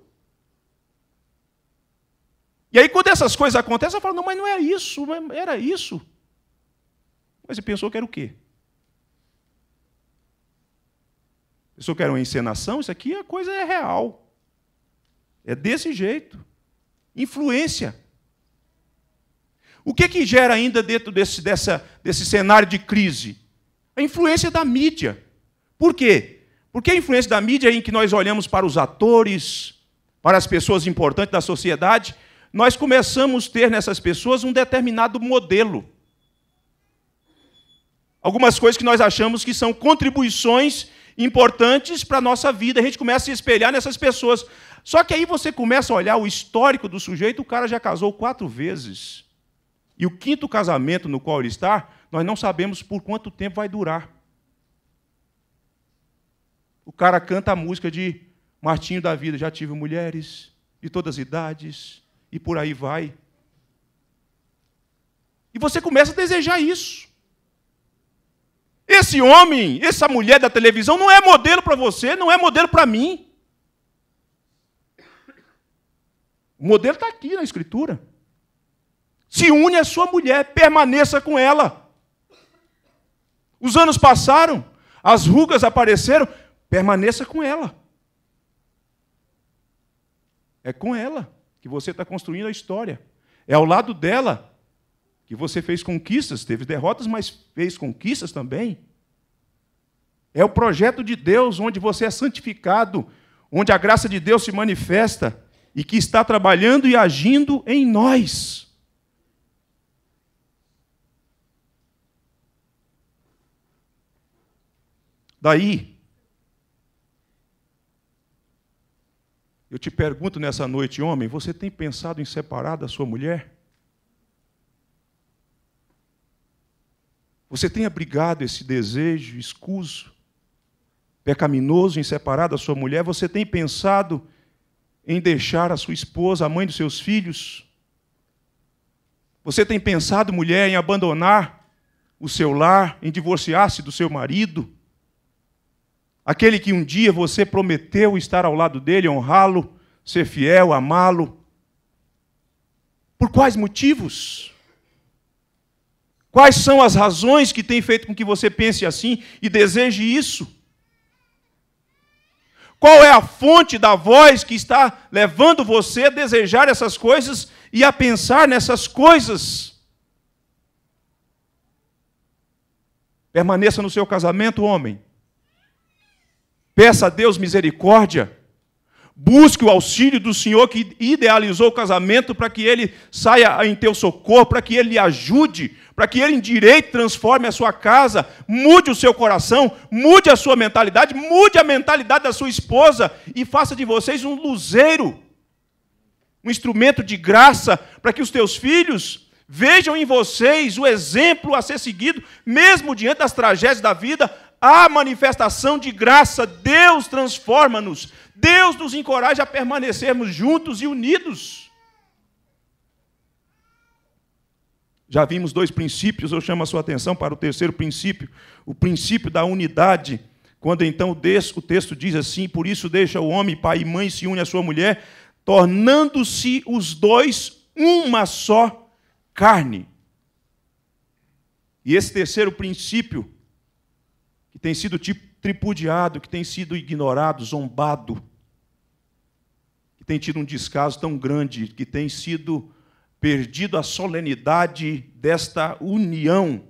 E aí, quando essas coisas acontecem, ela fala: não, mas não é isso, era isso. Mas você pensou que era o quê? Pensou que era uma encenação? Isso aqui a coisa é real. É desse jeito. Influência. O que, é que gera ainda dentro desse, dessa, desse cenário de crise? A influência da mídia. Por quê? Porque a influência da mídia é em que nós olhamos para os atores, para as pessoas importantes da sociedade, nós começamos a ter nessas pessoas um determinado modelo. Algumas coisas que nós achamos que são contribuições importantes para a nossa vida. A gente começa a se espelhar nessas pessoas. Só que aí você começa a olhar o histórico do sujeito, o cara já casou quatro vezes. E o quinto casamento no qual ele está, nós não sabemos por quanto tempo vai durar. O cara canta a música de Martinho da Vida, já tive mulheres de todas as idades, e por aí vai. E você começa a desejar isso. Esse homem, essa mulher da televisão não é modelo para você, não é modelo para mim. O modelo está aqui na Escritura. Se une à sua mulher, permaneça com ela. Os anos passaram, as rugas apareceram, permaneça com ela. É com ela que você está construindo a história. É ao lado dela que você fez conquistas, teve derrotas, mas fez conquistas também. É o projeto de Deus onde você é santificado, onde a graça de Deus se manifesta e que está trabalhando e agindo em nós. Daí, eu te pergunto nessa noite, homem, você tem pensado em separar da sua mulher? Você tem abrigado esse desejo escuso, pecaminoso em separar da sua mulher? Você tem pensado em deixar a sua esposa, a mãe dos seus filhos? Você tem pensado, mulher, em abandonar o seu lar, em divorciar-se do seu marido? Aquele que um dia você prometeu estar ao lado dele, honrá-lo, ser fiel, amá-lo? Por quais motivos? Quais são as razões que têm feito com que você pense assim e deseje isso? Qual é a fonte da voz que está levando você a desejar essas coisas e a pensar nessas coisas? Permaneça no seu casamento, homem. Peça a Deus misericórdia. Busque o auxílio do Senhor que idealizou o casamento para que ele saia em teu socorro, para que ele lhe ajude, para que ele endireite, transforme a sua casa, mude o seu coração, mude a sua mentalidade, mude a mentalidade da sua esposa e faça de vocês um luzeiro, um instrumento de graça, para que os teus filhos vejam em vocês o exemplo a ser seguido, mesmo diante das tragédias da vida, a manifestação de graça. Deus transforma-nos, Deus nos encoraja a permanecermos juntos e unidos. Já vimos dois princípios, eu chamo a sua atenção para o terceiro princípio, o princípio da unidade. Quando então o texto diz assim: Por isso deixa o homem, pai e mãe, se une à sua mulher, tornando-se os dois uma só carne. E esse terceiro princípio, que tem sido tripudiado, que tem sido ignorado, zombado, que tem tido um descaso tão grande, que tem sido perdido a solenidade desta união,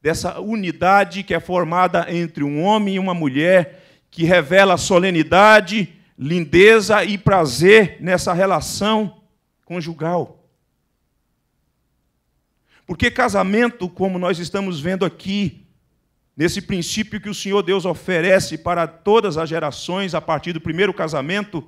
dessa unidade que é formada entre um homem e uma mulher, que revela solenidade, lindeza e prazer nessa relação conjugal. Porque casamento, como nós estamos vendo aqui, nesse princípio que o Senhor Deus oferece para todas as gerações a partir do primeiro casamento,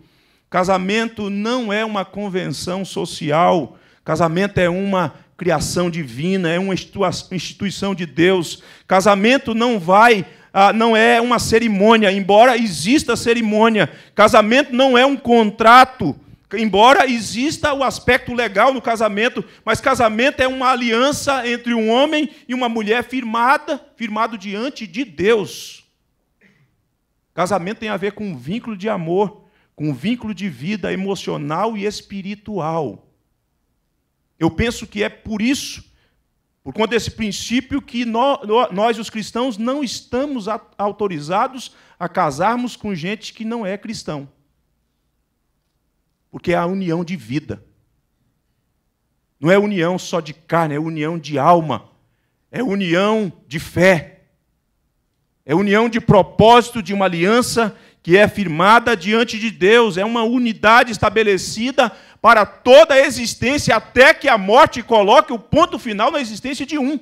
Casamento não é uma convenção social, casamento é uma criação divina, é uma instituição de Deus. Casamento não vai, ah, não é uma cerimônia, embora exista cerimônia. Casamento não é um contrato, embora exista o aspecto legal no casamento, mas casamento é uma aliança entre um homem e uma mulher firmada, firmado diante de Deus. Casamento tem a ver com um vínculo de amor com vínculo de vida emocional e espiritual. Eu penso que é por isso, por conta desse princípio, que nós, os cristãos, não estamos autorizados a casarmos com gente que não é cristão. Porque é a união de vida. Não é união só de carne, é união de alma. É união de fé. É união de propósito de uma aliança que é firmada diante de Deus, é uma unidade estabelecida para toda a existência, até que a morte coloque o ponto final na existência de um.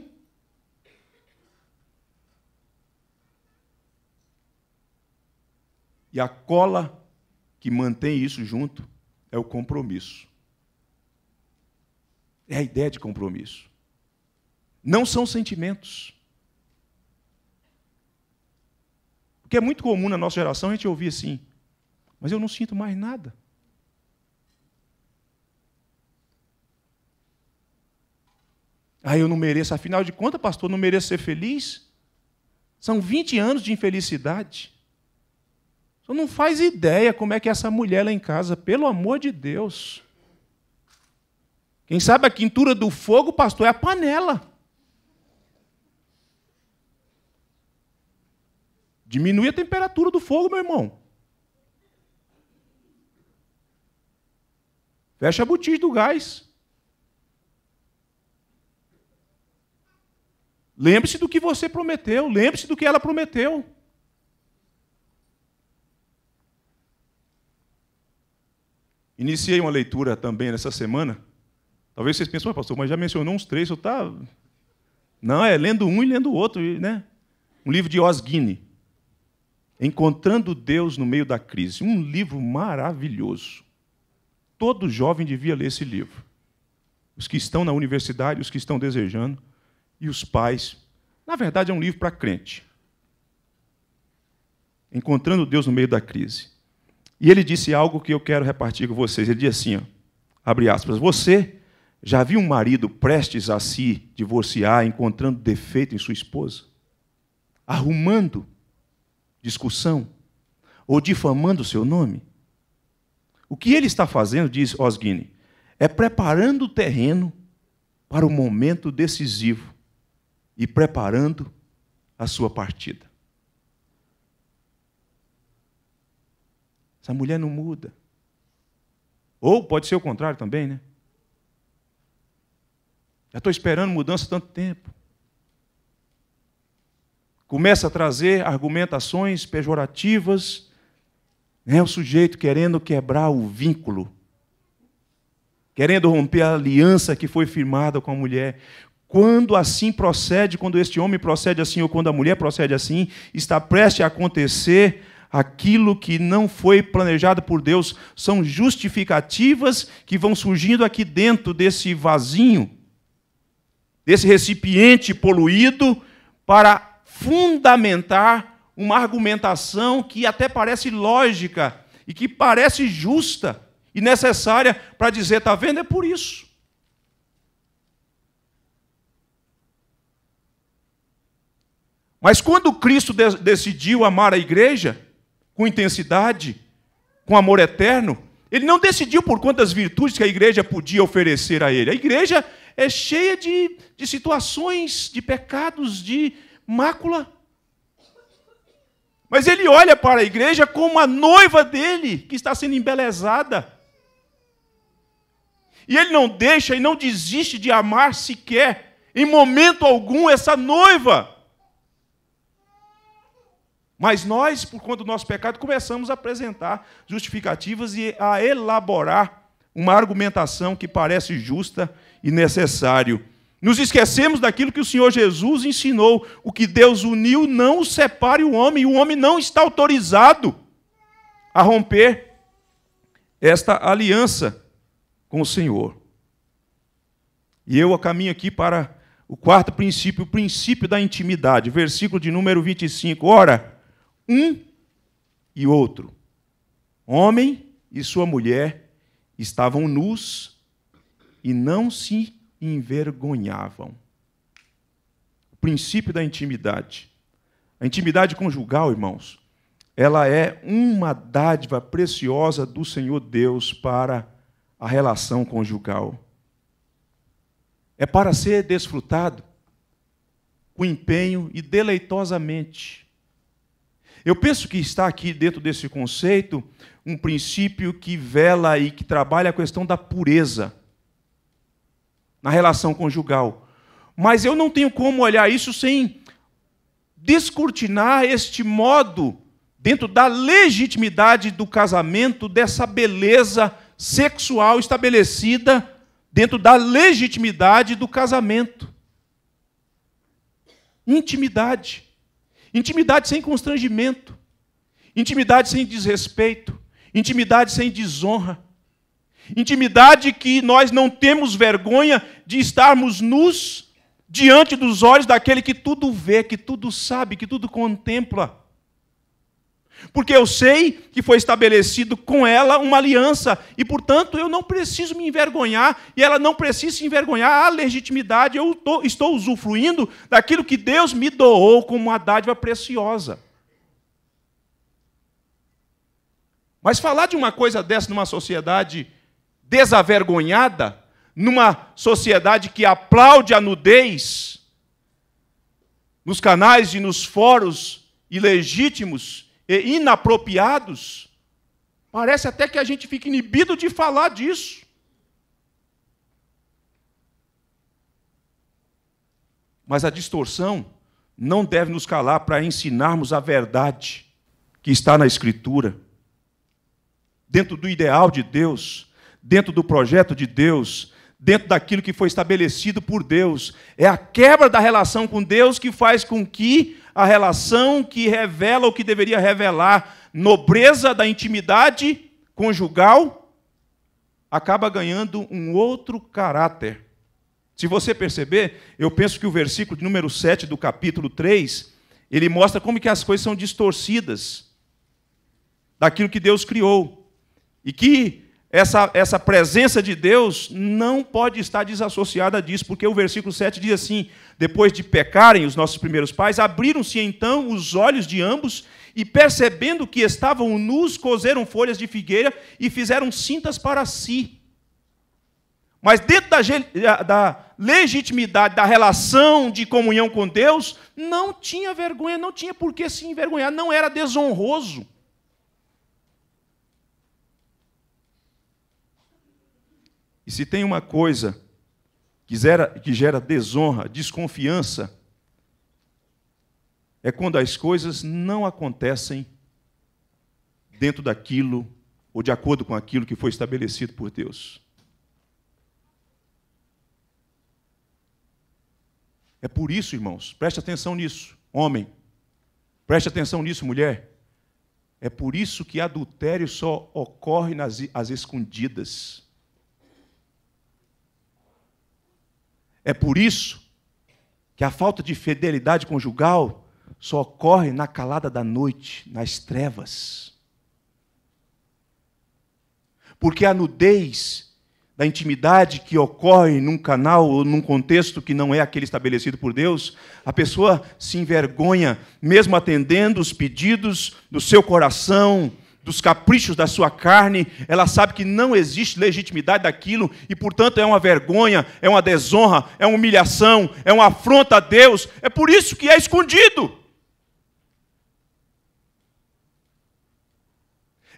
E a cola que mantém isso junto é o compromisso. É a ideia de compromisso. Não são sentimentos. Porque é muito comum na nossa geração a gente ouvir assim: mas eu não sinto mais nada. aí ah, eu não mereço. Afinal de contas, pastor, não mereço ser feliz? São 20 anos de infelicidade. Você não faz ideia como é que é essa mulher lá em casa, pelo amor de Deus. Quem sabe a quintura do fogo, pastor, é a panela. Diminui a temperatura do fogo, meu irmão. Fecha a botija do gás. Lembre-se do que você prometeu, lembre-se do que ela prometeu. Iniciei uma leitura também nessa semana. Talvez vocês pensem, pastor, mas já mencionou uns três, eu tá. Não, é lendo um e lendo o outro, né? Um livro de Osgini. Encontrando Deus no meio da crise. Um livro maravilhoso. Todo jovem devia ler esse livro. Os que estão na universidade, os que estão desejando, e os pais. Na verdade, é um livro para crente. Encontrando Deus no meio da crise. E ele disse algo que eu quero repartir com vocês. Ele diz assim: ó, abre aspas, você já viu um marido prestes a se divorciar, encontrando defeito em sua esposa? Arrumando discussão ou difamando o seu nome? O que ele está fazendo, diz Osgini, é preparando o terreno para o momento decisivo e preparando a sua partida. Essa mulher não muda. Ou pode ser o contrário também, né? Já estou esperando mudança tanto tempo começa a trazer argumentações pejorativas, né? o sujeito querendo quebrar o vínculo, querendo romper a aliança que foi firmada com a mulher. Quando assim procede, quando este homem procede assim ou quando a mulher procede assim, está prestes a acontecer aquilo que não foi planejado por Deus. São justificativas que vão surgindo aqui dentro desse vazio, desse recipiente poluído, para fundamentar uma argumentação que até parece lógica e que parece justa e necessária para dizer, está vendo? É por isso. Mas quando Cristo de decidiu amar a igreja com intensidade, com amor eterno, ele não decidiu por quantas virtudes que a igreja podia oferecer a ele. A igreja é cheia de, de situações, de pecados, de, mácula. Mas ele olha para a igreja como a noiva dele, que está sendo embelezada. E ele não deixa e não desiste de amar sequer, em momento algum, essa noiva. Mas nós, por conta do nosso pecado, começamos a apresentar justificativas e a elaborar uma argumentação que parece justa e necessário. Nos esquecemos daquilo que o Senhor Jesus ensinou. O que Deus uniu, não o separe o homem. O homem não está autorizado a romper esta aliança com o Senhor. E eu caminho aqui para o quarto princípio, o princípio da intimidade, versículo de número 25. Ora, um e outro, homem e sua mulher, estavam nus e não se envergonhavam. O princípio da intimidade. A intimidade conjugal, irmãos, ela é uma dádiva preciosa do Senhor Deus para a relação conjugal. É para ser desfrutado com empenho e deleitosamente. Eu penso que está aqui dentro desse conceito um princípio que vela e que trabalha a questão da pureza na relação conjugal. Mas eu não tenho como olhar isso sem descortinar este modo, dentro da legitimidade do casamento, dessa beleza sexual estabelecida dentro da legitimidade do casamento. Intimidade. Intimidade sem constrangimento. Intimidade sem desrespeito. Intimidade sem desonra. Intimidade que nós não temos vergonha de estarmos nus diante dos olhos daquele que tudo vê, que tudo sabe, que tudo contempla. Porque eu sei que foi estabelecido com ela uma aliança e, portanto, eu não preciso me envergonhar e ela não precisa se envergonhar. A legitimidade, eu estou usufruindo daquilo que Deus me doou como uma dádiva preciosa. Mas falar de uma coisa dessa numa sociedade desavergonhada numa sociedade que aplaude a nudez nos canais e nos fóruns ilegítimos e inapropriados, parece até que a gente fica inibido de falar disso. Mas a distorção não deve nos calar para ensinarmos a verdade que está na Escritura, dentro do ideal de Deus, dentro do projeto de Deus, dentro daquilo que foi estabelecido por Deus. É a quebra da relação com Deus que faz com que a relação que revela o que deveria revelar, nobreza da intimidade conjugal, acaba ganhando um outro caráter. Se você perceber, eu penso que o versículo de número 7 do capítulo 3, ele mostra como que as coisas são distorcidas daquilo que Deus criou. E que essa, essa presença de Deus não pode estar desassociada disso, porque o versículo 7 diz assim: Depois de pecarem os nossos primeiros pais, abriram-se então os olhos de ambos, e percebendo que estavam nus, coseram folhas de figueira e fizeram cintas para si. Mas dentro da, da legitimidade da relação de comunhão com Deus, não tinha vergonha, não tinha por que se envergonhar, não era desonroso. E se tem uma coisa que gera, que gera desonra, desconfiança, é quando as coisas não acontecem dentro daquilo ou de acordo com aquilo que foi estabelecido por Deus. É por isso, irmãos, preste atenção nisso, homem. Preste atenção nisso, mulher. É por isso que adultério só ocorre nas as escondidas. É por isso que a falta de fidelidade conjugal só ocorre na calada da noite, nas trevas. Porque a nudez da intimidade que ocorre num canal ou num contexto que não é aquele estabelecido por Deus, a pessoa se envergonha, mesmo atendendo os pedidos do seu coração, dos caprichos da sua carne, ela sabe que não existe legitimidade daquilo e, portanto, é uma vergonha, é uma desonra, é uma humilhação, é uma afronta a Deus. É por isso que é escondido.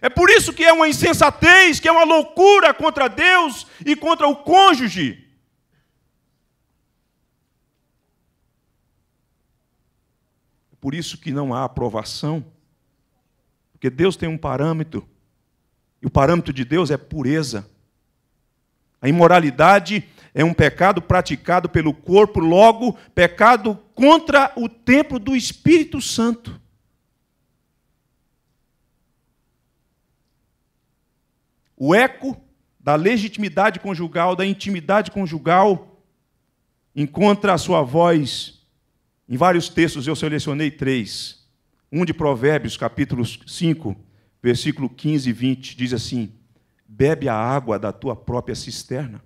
É por isso que é uma insensatez, que é uma loucura contra Deus e contra o cônjuge. É por isso que não há aprovação porque Deus tem um parâmetro. E o parâmetro de Deus é pureza. A imoralidade é um pecado praticado pelo corpo, logo, pecado contra o templo do Espírito Santo. O eco da legitimidade conjugal, da intimidade conjugal, encontra a sua voz em vários textos, eu selecionei três. Um de Provérbios, capítulo 5, versículo 15 e 20, diz assim: Bebe a água da tua própria cisterna,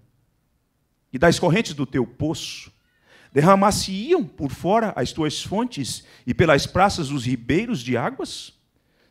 e das correntes do teu poço, derramar-se-iam por fora as tuas fontes e pelas praças os ribeiros de águas?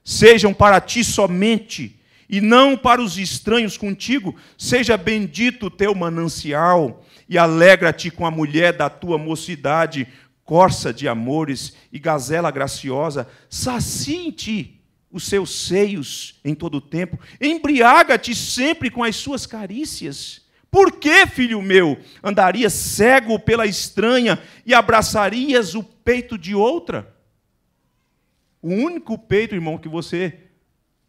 Sejam para ti somente, e não para os estranhos contigo, seja bendito o teu manancial, e alegra-te com a mulher da tua mocidade, corça de amores e gazela graciosa, sacie em ti os seus seios em todo o tempo, embriaga-te sempre com as suas carícias. Por que, filho meu, andarias cego pela estranha e abraçarias o peito de outra? O único peito, irmão, que você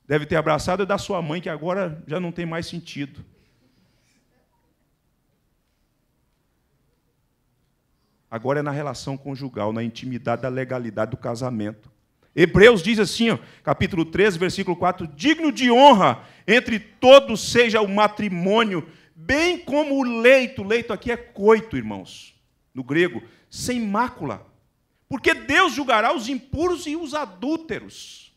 deve ter abraçado é da sua mãe, que agora já não tem mais sentido. agora é na relação conjugal, na intimidade da legalidade do casamento. Hebreus diz assim, ó, capítulo 13, versículo 4: digno de honra entre todos seja o matrimônio, bem como o leito. Leito aqui é coito, irmãos, no grego, sem mácula. Porque Deus julgará os impuros e os adúlteros.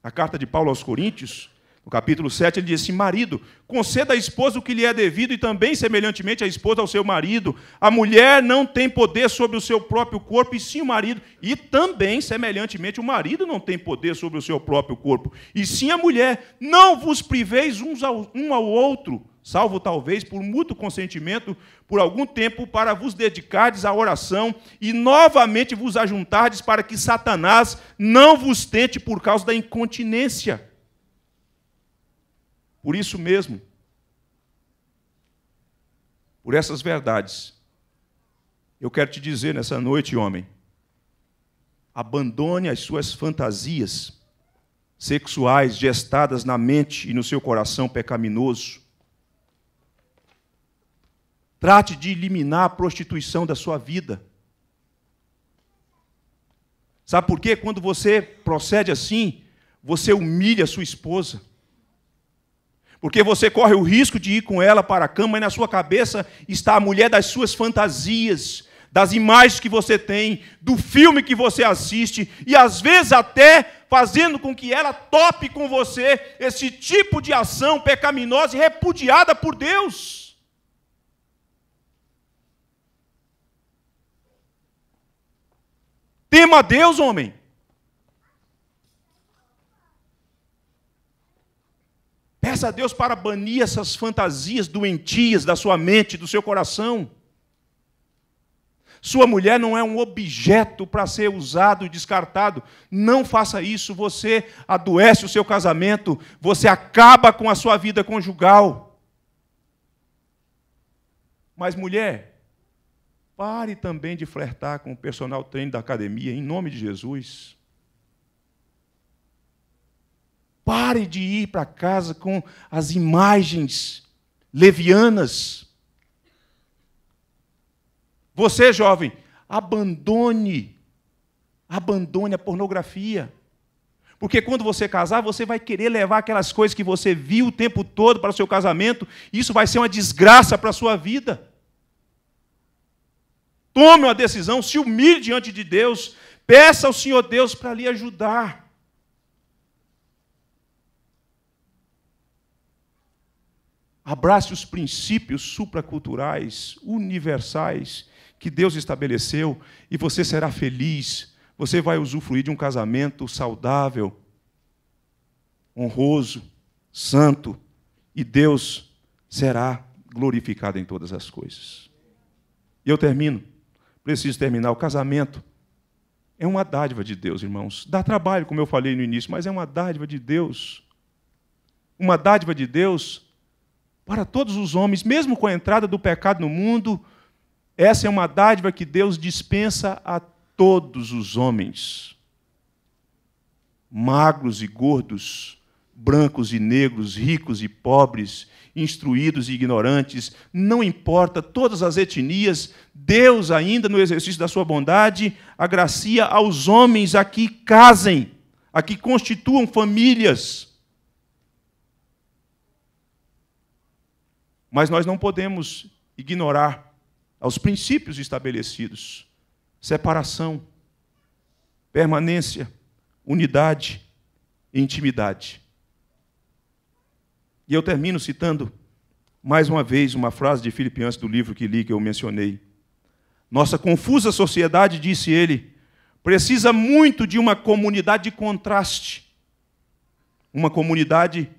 A carta de Paulo aos Coríntios no capítulo 7, ele diz assim: Marido, conceda à esposa o que lhe é devido e também, semelhantemente, a esposa ao seu marido. A mulher não tem poder sobre o seu próprio corpo, e sim o marido. E também, semelhantemente, o marido não tem poder sobre o seu próprio corpo, e sim a mulher. Não vos priveis uns ao, um ao outro, salvo talvez por mútuo consentimento, por algum tempo, para vos dedicardes à oração e novamente vos ajuntardes para que Satanás não vos tente por causa da incontinência por isso mesmo, por essas verdades, eu quero te dizer nessa noite, homem, abandone as suas fantasias sexuais gestadas na mente e no seu coração pecaminoso. Trate de eliminar a prostituição da sua vida. Sabe por quê? Quando você procede assim, você humilha a sua esposa. Porque você corre o risco de ir com ela para a cama e na sua cabeça está a mulher das suas fantasias, das imagens que você tem, do filme que você assiste, e às vezes até fazendo com que ela tope com você esse tipo de ação pecaminosa e repudiada por Deus. Tema a Deus, homem. Peça a Deus para banir essas fantasias doentias da sua mente, do seu coração. Sua mulher não é um objeto para ser usado e descartado. Não faça isso. Você adoece o seu casamento, você acaba com a sua vida conjugal. Mas, mulher, pare também de flertar com o personal treino da academia, em nome de Jesus. Pare de ir para casa com as imagens levianas. Você, jovem, abandone, abandone a pornografia. Porque quando você casar, você vai querer levar aquelas coisas que você viu o tempo todo para o seu casamento, isso vai ser uma desgraça para a sua vida. Tome uma decisão, se humilhe diante de Deus, peça ao Senhor Deus para lhe ajudar. Abrace os princípios supraculturais, universais, que Deus estabeleceu e você será feliz. Você vai usufruir de um casamento saudável, honroso, santo, e Deus será glorificado em todas as coisas. E eu termino. Preciso terminar. O casamento é uma dádiva de Deus, irmãos. Dá trabalho, como eu falei no início, mas é uma dádiva de Deus. Uma dádiva de Deus para todos os homens, mesmo com a entrada do pecado no mundo, essa é uma dádiva que Deus dispensa a todos os homens. Magros e gordos, brancos e negros, ricos e pobres, instruídos e ignorantes, não importa, todas as etnias, Deus, ainda no exercício da sua bondade, agracia aos homens a que casem, a que constituam famílias Mas nós não podemos ignorar aos princípios estabelecidos: separação, permanência, unidade e intimidade. E eu termino citando mais uma vez uma frase de Filipenses do livro que li que eu mencionei. Nossa confusa sociedade, disse ele, precisa muito de uma comunidade de contraste, uma comunidade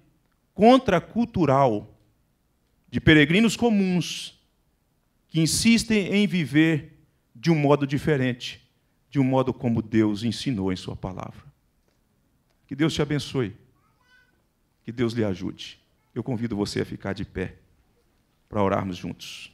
contracultural de peregrinos comuns que insistem em viver de um modo diferente, de um modo como Deus ensinou em Sua palavra. Que Deus te abençoe, que Deus lhe ajude. Eu convido você a ficar de pé para orarmos juntos.